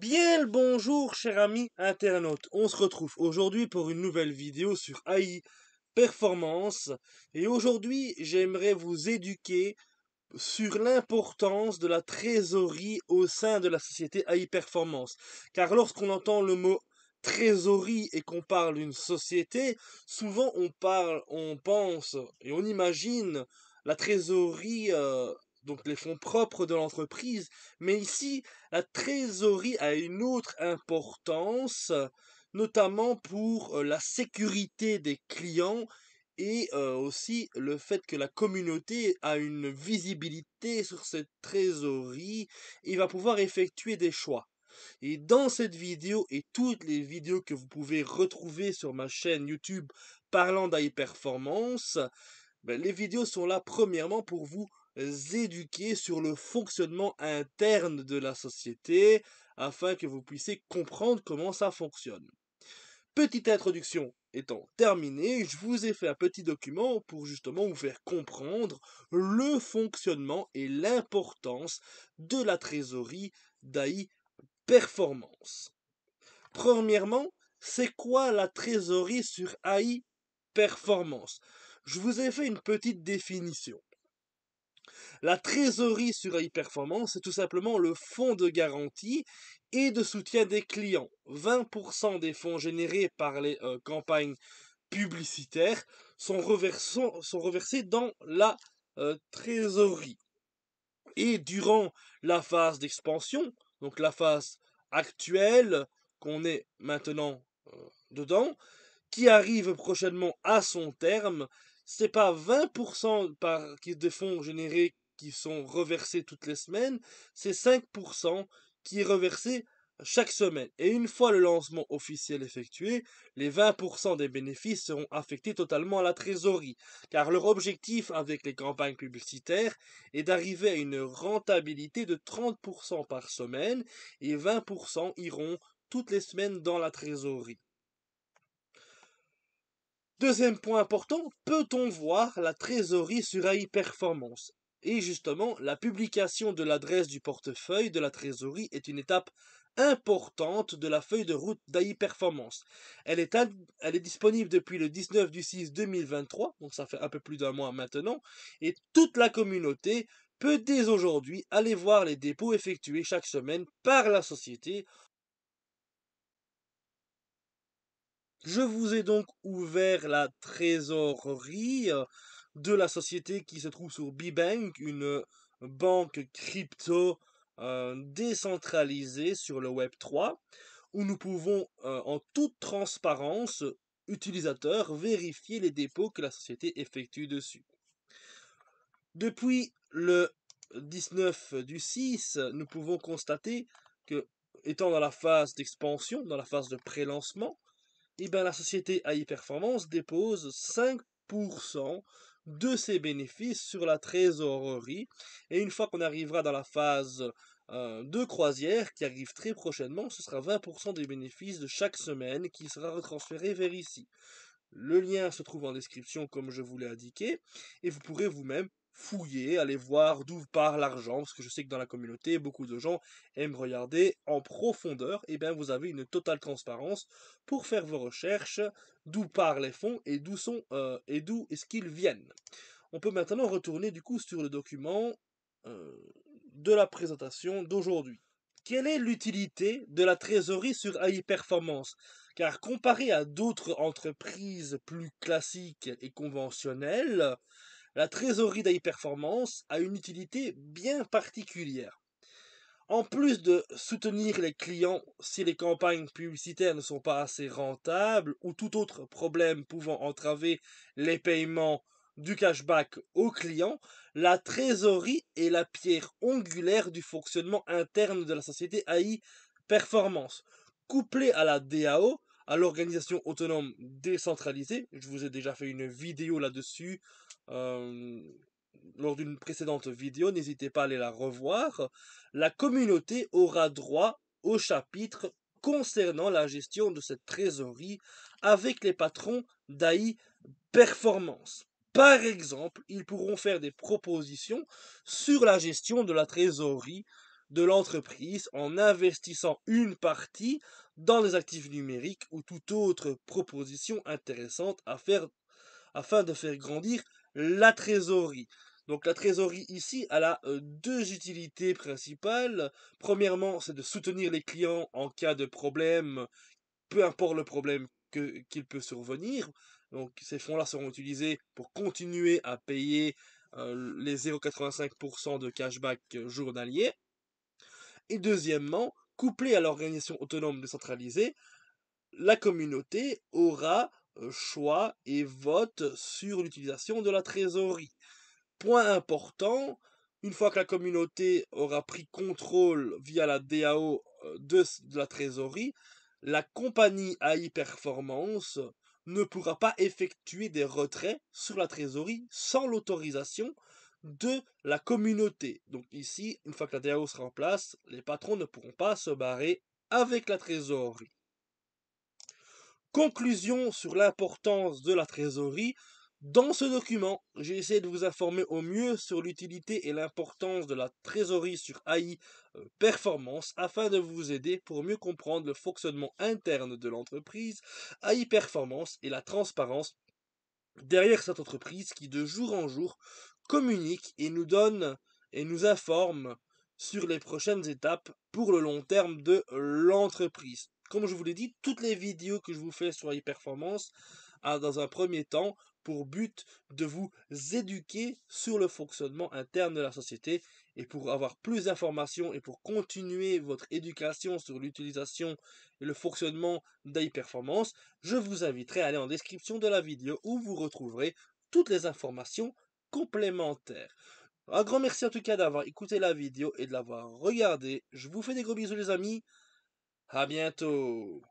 Bien le bonjour, chers amis internautes, On se retrouve aujourd'hui pour une nouvelle vidéo sur AI performance. Et aujourd'hui, j'aimerais vous éduquer sur l'importance de la trésorerie au sein de la société AI performance. Car lorsqu'on entend le mot trésorerie et qu'on parle d'une société, souvent on parle, on pense et on imagine la trésorerie euh, donc les fonds propres de l'entreprise, mais ici, la trésorerie a une autre importance, notamment pour euh, la sécurité des clients et euh, aussi le fait que la communauté a une visibilité sur cette trésorerie et va pouvoir effectuer des choix. Et dans cette vidéo et toutes les vidéos que vous pouvez retrouver sur ma chaîne YouTube parlant d'hyperperformance ben, les vidéos sont là premièrement pour vous éduquer sur le fonctionnement interne de la société afin que vous puissiez comprendre comment ça fonctionne. Petite introduction étant terminée, je vous ai fait un petit document pour justement vous faire comprendre le fonctionnement et l'importance de la trésorerie d'AI Performance. Premièrement, c'est quoi la trésorerie sur AI Performance Je vous ai fait une petite définition. La trésorerie sur e-performance, c'est tout simplement le fonds de garantie et de soutien des clients. 20% des fonds générés par les euh, campagnes publicitaires sont, sont, reversés dans la euh, trésorerie. Et durant la phase d'expansion, donc la phase actuelle qu'on est maintenant euh, dedans, qui arrive prochainement à son terme, c'est pas 20% par, des fonds générés qui sont reversés toutes les semaines, c'est 5% qui est reversé chaque semaine. Et une fois le lancement officiel effectué, les 20% des bénéfices seront affectés totalement à la trésorerie, car leur objectif avec les campagnes publicitaires est d'arriver à une rentabilité de 30% par semaine et 20% iront toutes les semaines dans la trésorerie. Deuxième point important, peut-on voir la trésorerie sur AI Performance Et justement, la publication de l'adresse du portefeuille de la trésorerie est une étape importante de la feuille de route d'AI Performance. Elle est, elle est disponible depuis le 19 du 6 2023, donc ça fait un peu plus d'un mois maintenant, et toute la communauté peut dès aujourd'hui aller voir les dépôts effectués chaque semaine par la société Je vous ai donc ouvert la trésorerie euh, de la société qui se trouve sur Bibank, une euh, banque crypto euh, décentralisée sur le Web 3, où nous pouvons en toute transparence utilisateurs, vérifier les dépôts que la société effectue dessus. Depuis le 19 du 6, nous pouvons constater que, étant dans la phase d'expansion, dans la phase de pré-lancement, eh bien, la société AI Performance dépose 5% de ses bénéfices sur la trésorerie. Et une fois qu'on arrivera dans la phase euh, de croisière, qui arrive très prochainement, ce sera 20% des bénéfices de chaque semaine qui sera retransféré vers ici. Le lien se trouve en description comme je vous l'ai indiqué, et vous pourrez vous-même fouiller, aller voir d'où part l'argent, parce que je sais que dans la communauté, beaucoup de gens aiment regarder en profondeur, et eh bien vous avez une totale transparence pour faire vos recherches, d'où part les fonds et d'où sont euh, et d'où est-ce qu'ils viennent. On peut maintenant retourner du coup sur le document euh, de la présentation d'aujourd'hui. Quelle est l'utilité de la trésorerie sur AI Performance Car comparé à d'autres entreprises plus classiques et conventionnelles, la trésorerie Performance a une utilité bien particulière. En plus de soutenir les clients si les campagnes publicitaires ne sont pas assez rentables ou tout autre problème pouvant entraver les paiements du cashback aux clients, la trésorerie est la pierre angulaire du fonctionnement interne de la société AI Performance. Couplée à la DAO, à l'organisation autonome décentralisée. Je vous ai déjà fait une vidéo là-dessus euh, lors d'une précédente vidéo, n'hésitez pas à aller la revoir. La communauté aura droit au chapitre concernant la gestion de cette trésorerie avec les patrons d'AI Performance. Par exemple, ils pourront faire des propositions sur la gestion de la trésorerie de l'entreprise en investissant une partie dans les actifs numériques ou toute autre proposition intéressante à afin de faire grandir la trésorerie. Donc la trésorerie ici, elle a euh, deux utilités principales. Premièrement, c'est de soutenir les clients en cas de problème, peu importe le problème qu'il peut survenir. Donc ces fonds-là seront utilisés pour continuer à payer euh, les 0,85% de cashback journalier. Et deuxièmement, Couplé à l'organisation autonome décentralisée, la communauté aura euh, choix et vote sur l'utilisation de la trésorerie. Point important, une fois que la communauté aura pris contrôle via la DAO euh, de, de la trésorerie, la compagnie AI Performance ne pourra pas effectuer des retraits sur la trésorerie sans l'autorisation de la communauté. Donc ici, une fois que la DAO sera en place, les patrons ne pourront pas se barrer avec la trésorerie. Conclusion sur l'importance de la trésorerie. Dans ce document, j'ai essayé de vous informer au mieux sur l'utilité et l'importance de la trésorerie sur AI euh, Performance afin de vous aider pour mieux comprendre le fonctionnement interne de l'entreprise, AI Performance et la transparence derrière cette entreprise qui de jour en jour communique et nous donne et nous informe sur les prochaines étapes pour le long terme de l'entreprise. Comme je vous l'ai dit, toutes les vidéos que je vous fais sur Hyperperformance, a ah, dans un premier temps pour but de vous éduquer sur le fonctionnement interne de la société et pour avoir plus d'informations et pour continuer votre éducation sur l'utilisation et le fonctionnement d'iPerformance, performance je vous inviterai à aller en description de la vidéo où vous retrouverez toutes les informations complémentaire. Un grand merci en tout cas d'avoir écouté la vidéo et de l'avoir regardée. Je vous fais des gros bisous les amis. À bientôt.